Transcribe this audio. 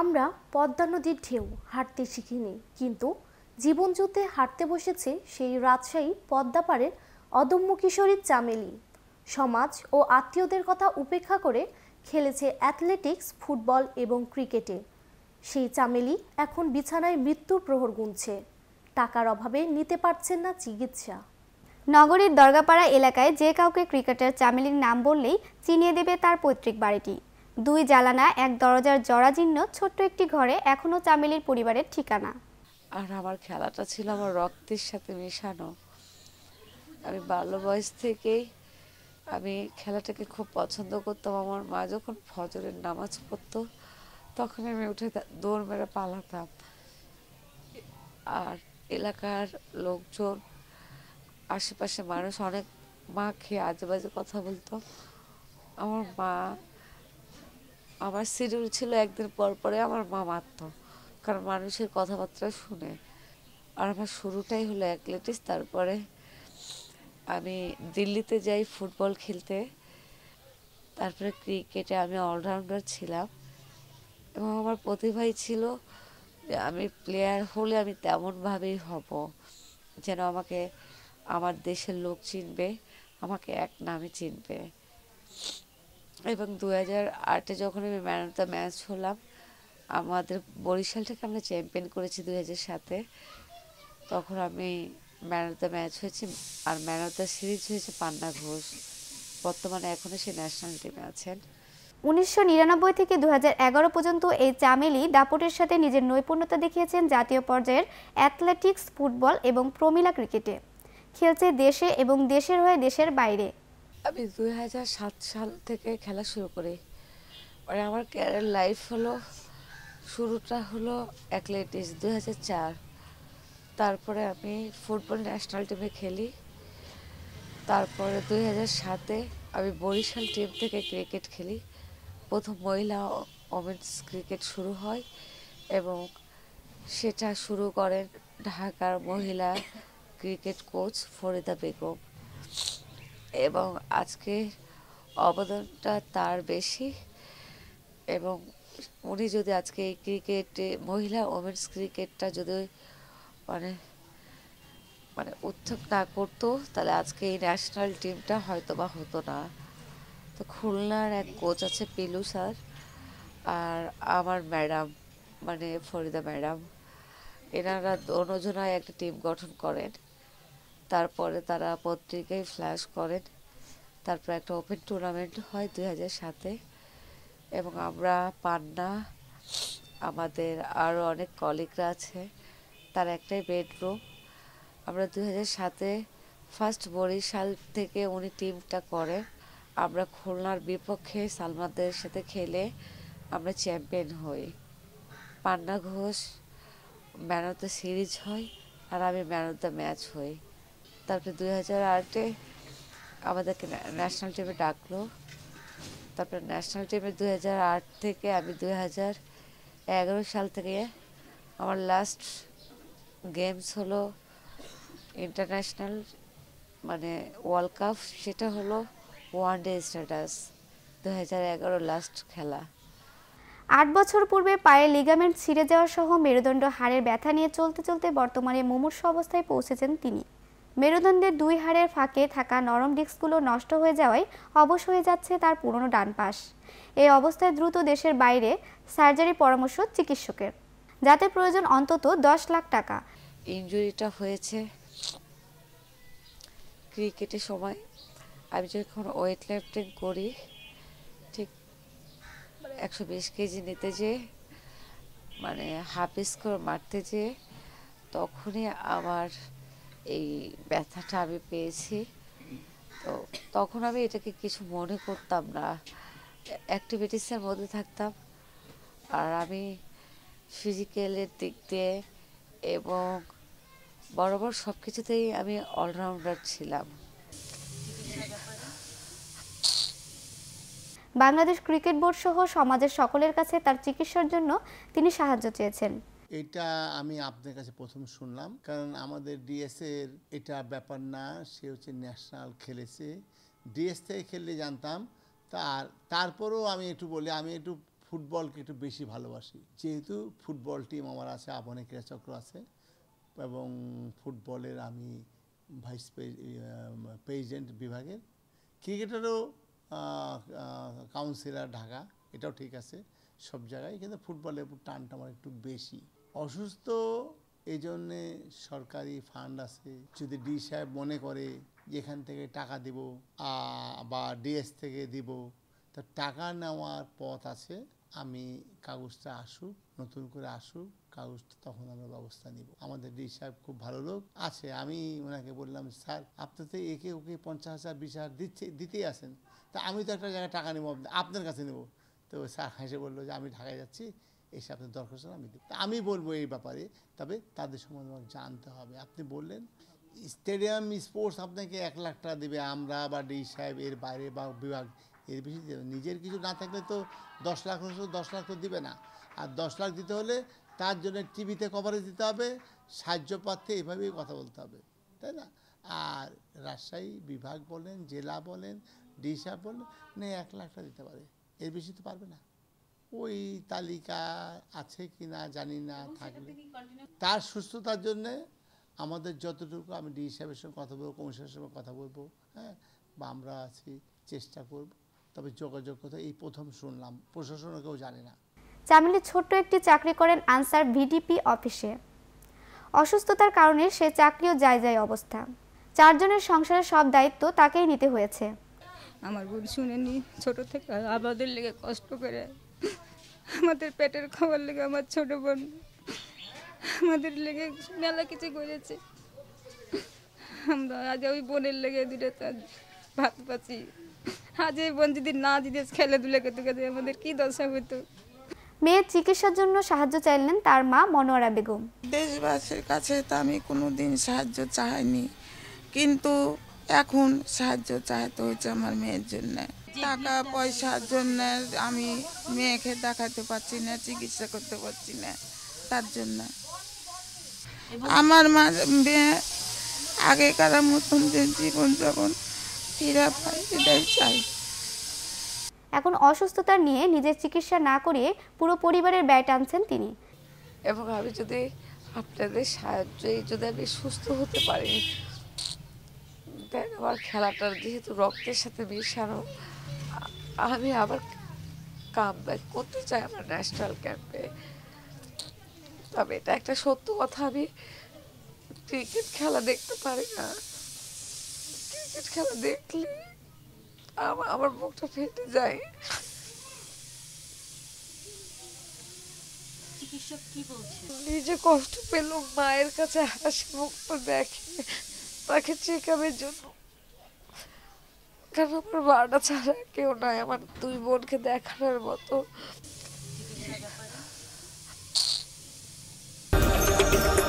আমরা পদ্মা নদীর ঢেউ হাঁটতে শিখিনি কিন্তু জীবনযুদ্ধে হাঁটতে বসেছে সেই রাজশাহী পদ্মাপাড়ের অদম্য কিশোরীর চামেলি সমাজ ও আত্মীয়দের কথা উপেক্ষা করে খেলেছে অ্যাথলেটিক্স ফুটবল এবং ক্রিকেটে সেই চামেলি এখন বিছানায় মৃত্যুর প্রহর গুনছে টাকার অভাবে নিতে পারছেন না চিকিৎসা নগরীর দর্গাপাড়া এলাকায় যে কাউকে ক্রিকেটার চামেলির নাম বললেই চিনিয়ে দেবে তার পৈতৃক বাড়িটি দুই জ্বালানা এক দরজার জরাজীর্ণ ছোট্ট একটি ঘরে এখনও চামেলির পরিবারের ঠিকানা আর আমার খেলাটা ছিল আমার রক্তের সাথে মেশানো আমি বাল্য বয়স থেকেই আমি খেলাটাকে খুব পছন্দ করতাম আমার মা যখন ফজরের নামাজ পড়তো তখন আমি উঠে দৌড় মেরে পালাতাম আর এলাকার লোকজন আশেপাশে মানুষ অনেক মা খেয়ে আজেবাজে কথা বলতো আমার মা আমার সিডিউল ছিল একদিন পর পরে আমার মা মারত কারণ মানুষের কথাবার্তা শুনে আর আমার শুরুটাই হলো অ্যাথলেটিক্স তারপরে আমি দিল্লিতে যাই ফুটবল খেলতে তারপরে ক্রিকেটে আমি অলরাউন্ডার ছিলাম এবং আমার প্রতিভাই ছিল যে আমি প্লেয়ার হলে আমি তেমনভাবেই হব যেন আমাকে আমার দেশের লোক চিনবে আমাকে এক নামে চিনবে এবং দু হাজার আটে যখন আমি ম্যান অফ দ্য ম্যাচ হলাম আমাদের বরিশালটাকে আমরা চ্যাম্পিয়ন করেছি দু হাজার সাতে তখন আমি ম্যান অফ দ্য ম্যাচ হয়েছি আর ম্যান অফ দ্য সিরিজ হয়েছে পান্না ঘোষ বর্তমানে এখনও সে ন্যাশনাল টিমে আছেন উনিশশো নিরানব্বই থেকে দু পর্যন্ত এই চামেলি দাপটের সাথে নিজের নৈপুণ্যতা দেখিয়েছেন জাতীয় পর্যায়ের অ্যাথলেটিক্স ফুটবল এবং প্রমিলা ক্রিকেটে খেলছে দেশে এবং দেশের হয়ে দেশের বাইরে আমি দুই হাজার সাত সাল থেকে খেলা শুরু করি মানে আমার ক্যারিয়ার লাইফ হলো শুরুটা হলো অ্যাথলেটিক্স দুই হাজার চার তারপরে আমি ফুটবল ন্যাশনাল টিমে খেলি তারপরে দুই হাজার সাতে আমি বরিশাল টিম থেকে ক্রিকেট খেলি প্রথম মহিলা ওমেন্স ক্রিকেট শুরু হয় এবং সেটা শুরু করেন ঢাকার মহিলা ক্রিকেট কোচ ফরিদা বেগম এবং আজকে অবদানটা তার বেশি এবং উনি যদি আজকে এই ক্রিকেটে মহিলা ওমেন্স ক্রিকেটটা যদি মানে মানে উত্থক না করতো তাহলে আজকে এই ন্যাশনাল টিমটা হয়তো বা হতো না তো খুলনার এক কোচ আছে পিলু স্যার আর আমার ম্যাডাম মানে ফরিদা ম্যাডাম এনারা দুজনায় একটা টিম গঠন করেন তারপরে তারা পত্রিকায় ফ্ল্যাশ করেন তারপর একটা ওপেন টুর্নামেন্ট হয় দুই হাজার সাতে এবং আমরা পান্না আমাদের আরও অনেক কলিগরা আছে তার একটাই বেডরুম আমরা দুই হাজার সাতে ফার্স্ট বরিশাল থেকে উনি টিমটা করে আমরা খুলনার বিপক্ষে সালমানদের সাথে খেলে আমরা চ্যাম্পিয়ন হই Panna Ghosh man of the series হয় আর আমি ম্যান অফ দ্য ম্যাচ হই তারপরে দুই হাজার আটে আমাদেরকে ন্যাশনাল টিমে ডাকলো তারপরে ন্যাশনাল টিমে দুই হাজার আট থেকে আমি দুই হাজার এগারো সাল থেকে আমার লাস্ট গেমস হলো ইন্টারন্যাশনাল মানে ওয়ার্ল্ড কাপ সেটা হলো ওয়ান ডে স্ট্যাটাস দু হাজার এগারো লাস্ট খেলা আট বছর পূর্বে পায়ে লিগামেন্ট ছিঁড়ে যাওয়া সহ মেরুদণ্ড হাড়ের ব্যথা নিয়ে চলতে চলতে বর্তমানে মুমূর্ষ অবস্থায় পৌঁছেছেন তিনি মেরুদণ্ডের দুই হাড়ের ফাঁকে থাকা নরম ডিস্কগুলো নষ্ট হয়ে যাওয়ায় অবশ হয়ে যাচ্ছে তার পুরনো ডান পাশ এই অবস্থায় দ্রুত দেশের বাইরে সার্জারি পরামর্শ চিকিৎসকের যাতে প্রয়োজন অন্তত দশ লাখ টাকা ইঞ্জুরিটা হয়েছে ক্রিকেটের সময় আমি যখন ওয়েট লিফটিং করি ঠিক একশো বিশ কেজি নিতে যে মানে হাফ স্কোর মারতে যে তখনই আমার এই ব্যথাটা আমি পেয়েছি তো তখন আমি এটাকে কিছু মনে করতাম না অ্যাক্টিভিটিসের মধ্যে থাকতাম আর আমি ফিজিক্যালের দিক দিয়ে এবং বরাবর সব কিছুতেই আমি অলরাউন্ডার ছিলাম বাংলাদেশ ক্রিকেট বোর্ড সহ সমাজের সকলের কাছে তার চিকিৎসার জন্য তিনি সাহায্য চেয়েছেন এটা আমি আপনার কাছে প্রথম শুনলাম কারণ আমাদের ডিএসের এটা ব্যাপার না সে হচ্ছে ন্যাশনাল খেলেছে ডিএস থেকে খেললে জানতাম তার তারপরেও আমি একটু বলি আমি একটু ফুটবলকে একটু বেশি ভালোবাসি যেহেতু ফুটবল টিম আমার আছে আবহানে ক্রীড়া চক্র আছে এবং ফুটবলের আমি ভাইস প্রেসিডেন্ট বিভাগের ক্রিকেটেরও কাউন্সিলার ঢাকা এটাও ঠিক আছে সব জায়গায় কিন্তু ফুটবলের টানটা আমার একটু বেশি অসুস্থ এই জন্যে সরকারি ফান্ড আছে যদি ডি সাহেব মনে করে যেখান থেকে টাকা দিব বা ডিএস থেকে দিব তা টাকা নেওয়ার পথ আছে আমি কাগজটা আসুক নতুন করে আসুক কাগজটা তখন আমরা ব্যবস্থা নিব আমাদের ডি সাহেব খুব ভালো লোক আছে আমি ওনাকে বললাম স্যার আপনি তো একে ওকে পঞ্চাশ হাজার বিশ হাজার দিচ্ছে দিতেই আসেন তা আমি তো একটা জায়গায় টাকা নেবো আপনার কাছে নেব তো স্যার হেসে বললো যে আমি ঢাকায় যাচ্ছি এসে আপনার দরখাস্ত আমি দেব আমি বলবো এই ব্যাপারে তবে তাদের সম্বন্ধে জানতে হবে আপনি বললেন স্টেডিয়াম স্পোর্টস আপনাকে এক লাখ টাকা দেবে আমরা বা ডি সাহেব এর বাইরে বা বিভাগ এর বেশি দেবে নিজের কিছু না থাকলে তো দশ লাখ দশ লাখ তো দিবে না আর দশ লাখ দিতে হলে তার জন্য টিভিতে কভারেজ দিতে হবে সাহায্য পাত্রে এভাবেই কথা বলতে হবে তাই না আর রাজশাহী বিভাগ বলেন জেলা বলেন ডি সাহেব বলেন না এক লাখটা দিতে পারে এর বেশি তো পারবে না ওই তালিকা আছে কি না জানি না থাকলে তার সুস্থতার জন্যে আমাদের যতটুকু আমি ডি সাহেবের সঙ্গে কথা বলবো কমিশনের সঙ্গে কথা বলবো হ্যাঁ বা আমরা আছি চেষ্টা করব তবে যোগাযোগ কথা এই প্রথম শুনলাম প্রশাসনও কেউ জানে না চামেলি ছোট্ট একটি চাকরি করেন আনসার ভিডিপি অফিসে অসুস্থতার কারণে সে চাকরিও যায় যায় অবস্থা চারজনের সংসারের সব দায়িত্ব তাকেই নিতে হয়েছে আমার বোন শুনেনি ছোট থেকে আমাদের লেগে কষ্ট করে আমাদের পেটের খাবার লেগে আমার ছোট বোন আমাদের লেগে মেলা কিছু করেছে আমরা আজ ওই বোনের লেগে দুটো ভাত পাচ্ছি আজ এই বোন যদি না যদি দুলে করতে গেছে আমাদের কি দশা হইতো মেয়ের চিকিৎসার জন্য সাহায্য চাইলেন তার মা মনোয়ারা বেগম দেশবাসীর কাছে তো আমি কোনো দিন সাহায্য চাইনি কিন্তু এখন সাহায্য চাইতে হয়েছে আমার মেয়ের জন্য টাকা পয়সার জন্য আমি মেয়েকে দেখাতে পারছি না চিকিৎসা করতে পারছি না তার জন্য আমার মা মেয়ে আগেকার মতন যে জীবনযাপন ফিরা পাই সেটাই চাই এখন অসুস্থতা নিয়ে নিজের চিকিৎসা না করিয়ে পুরো পরিবারের ব্যয় টানছেন তিনি এবং আমি যদি আপনাদের সাহায্যে যদি আমি সুস্থ হতে পারি দেন আমার খেলাটার যেহেতু রক্তের সাথে মেশানো আমি আবার কাম ব্যাক করতে চাই আমার ন্যাশনাল ক্যাম্পে তবে এটা একটা সত্য কথা আমি ক্রিকেট খেলা দেখতে পারি না ক্রিকেট খেলা দেখলে আমার মুখটা ফেটে যায় নিজে কষ্ট পেল মায়ের কাছে হাসি মুখটা দেখে তাকে চেক জন্য এখন আমার বাড়া ছাড়া কেউ নাই আমার দুই বোনকে দেখানোর মতো Thank you.